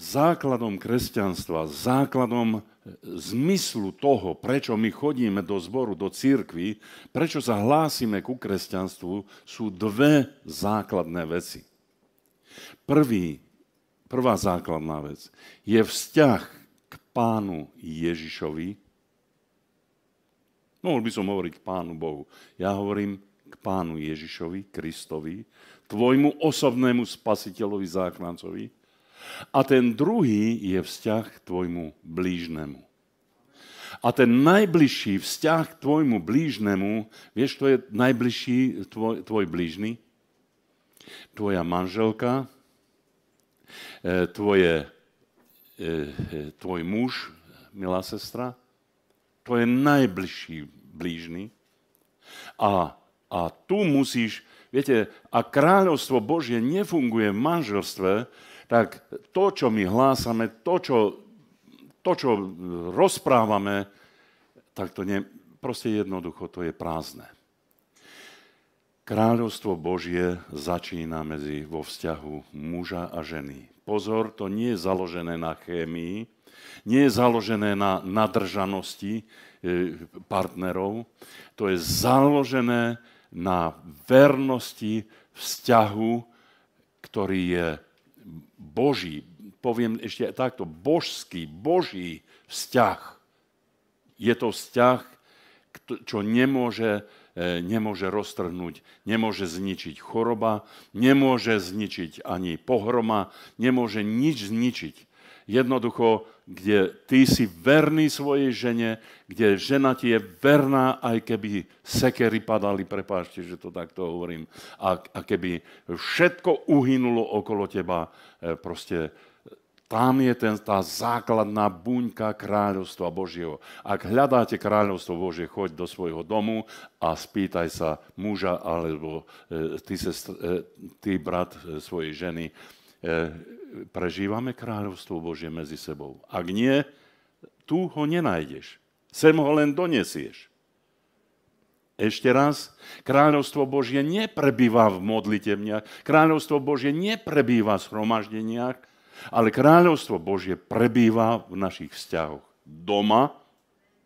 základom kresťanstva, základom e, zmyslu toho, prečo my chodíme do zboru, do církvy, prečo sa hlásime ku kresťanstvu, sú dve základné veci. Prvý, prvá základná vec je vzťah k pánu Ježišovi. Mohol by som hovoriť k pánu Bohu. Ja hovorím k pánu Ježišovi, Kristovi, tvojmu osobnému spasiteľovi, záchrancovi, a ten druhý je vzťah k tvojmu blížnemu. A ten najbližší vzťah k tvojmu blížnemu, vieš, to je najbližší tvoj, tvoj blížny? Tvoja manželka, e, tvoje, e, e, tvoj muž, milá sestra, to je najbližší blížny. A, a tu musíš, viete, a kráľovstvo Božie nefunguje v manželstve, tak to, čo my hlásame, to, čo, to, čo rozprávame, tak to nie, proste jednoducho to je prázdne. Kráľovstvo Božie začína medzi vo vzťahu muža a ženy. Pozor, to nie je založené na chémii, nie je založené na nadržanosti e, partnerov, to je založené na vernosti vzťahu, ktorý je Boží, poviem ešte takto, božský, Boží vzťah. Je to vzťah, čo nemôže, e, nemôže roztrhnúť, nemôže zničiť choroba, nemôže zničiť ani pohroma, nemôže nič zničiť. Jednoducho, kde ty si verný svojej žene, kde žena ti je verná, aj keby sekery padali, prepášte, že to takto hovorím, a, a keby všetko uhynulo okolo teba, e, proste e, tam je ten, tá základná buňka kráľovstva Božieho. Ak hľadáte kráľovstvo Božie, choď do svojho domu a spýtaj sa muža alebo e, ty, sest, e, ty brat e, svojej ženy, e, prežívame kráľovstvo Božie medzi sebou. Ak nie, tu ho nenájdeš. Sem ho len donesieš. Ešte raz, kráľovstvo Božie neprebýva v modlitevniach, kráľovstvo Božie neprebýva v shromaždeniach, ale kráľovstvo Božie prebýva v našich vzťahoch. Doma,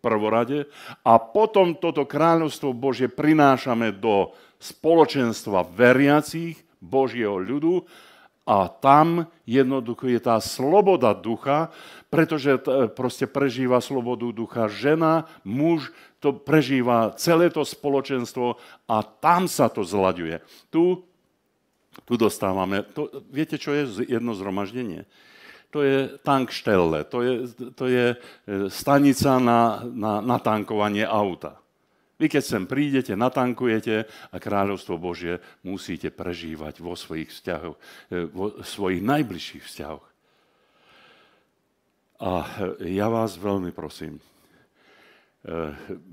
prvorade, a potom toto kráľovstvo Božie prinášame do spoločenstva veriacich Božieho ľudu a tam jednoducho je tá sloboda ducha, pretože e, proste prežíva slobodu ducha žena, muž, to prežíva celé to spoločenstvo a tam sa to zlaďuje. Tu, tu dostávame, to, viete, čo je jedno zhromaždenie? To je tankštelle, to je, to je e, stanica na, na, na tankovanie auta. Vy keď sem prídete, natankujete a kráľovstvo Božie musíte prežívať vo svojich vzťahoch, e, vo svojich najbližších vzťahoch. A e, ja vás veľmi prosím, e,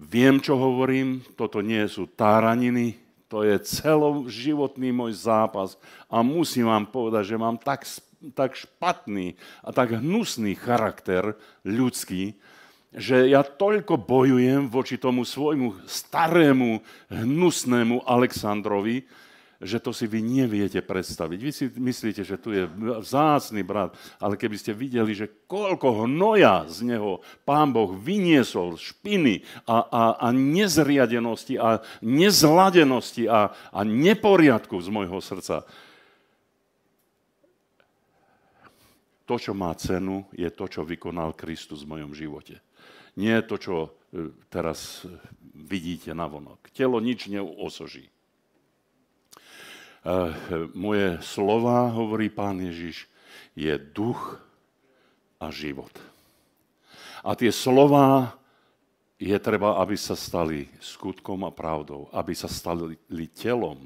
viem, čo hovorím, toto nie sú táraniny, to je celoživotný môj zápas a musím vám povedať, že mám tak, tak špatný a tak hnusný charakter ľudský, že ja toľko bojujem voči tomu svojmu starému, hnusnému Alexandrovi, že to si vy neviete predstaviť. Vy si myslíte, že tu je vzácný brat, ale keby ste videli, že koľko hnoja z neho pán Boh vyniesol, špiny a, a, a nezriadenosti a nezladenosti a, a neporiadku z môjho srdca, to, čo má cenu, je to, čo vykonal Kristus v mojom živote. Nie to, čo e, teraz e, vidíte na vonok. Telo nič neosoží. E, moje slova, hovorí pán Ježiš, je duch a život. A tie slova je treba, aby sa stali skutkom a pravdou, aby sa stali telom,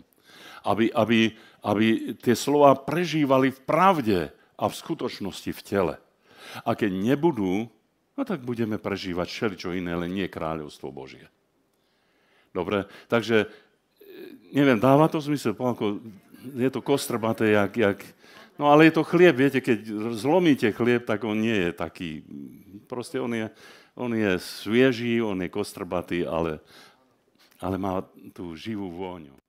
aby, aby, aby tie slova prežívali v pravde, a v skutočnosti v tele. A keď nebudú, no tak budeme prežívať všeličo iné, len nie kráľovstvo Božie. Dobre, takže e, neviem, dáva to zmysel, Pánko, je to kostrbaté, jak, jak, no ale je to chlieb, viete, keď zlomíte chlieb, tak on nie je taký, proste on je, on je svieží, on je kostrbatý, ale, ale má tú živú vôňu.